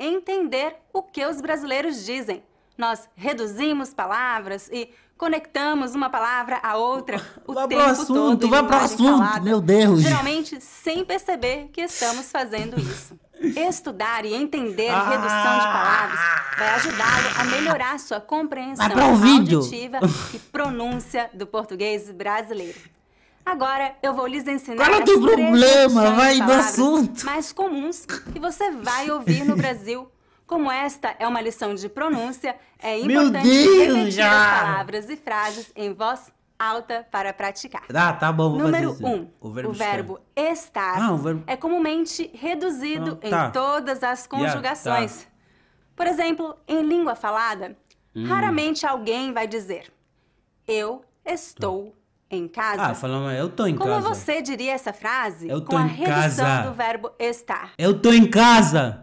entender o que os brasileiros dizem. Nós reduzimos palavras e conectamos uma palavra à outra o vai tempo o assunto, todo. Vai pro assunto, falada, meu Deus. Geralmente sem perceber que estamos fazendo isso. Estudar e entender ah. redução de palavras vai ajudá-lo a melhorar sua compreensão auditiva e pronúncia do português brasileiro. Agora eu vou lhes ensinar. Fala é do problema, vai do assunto. Mais comuns que você vai ouvir no Brasil. Como esta é uma lição de pronúncia, é importante Deus, repetir já. as palavras e frases em voz alta para praticar. Ah, tá bom. Número 1. Um, o verbo, o verbo estar, ah, verbo... é comumente reduzido ah, tá. em todas as conjugações. Yeah, tá. Por exemplo, em língua falada, hum. raramente alguém vai dizer eu estou em casa? Ah, falando, eu tô em Como casa. Como você diria essa frase? Eu tô com a redução casa. do verbo estar. Eu tô em casa.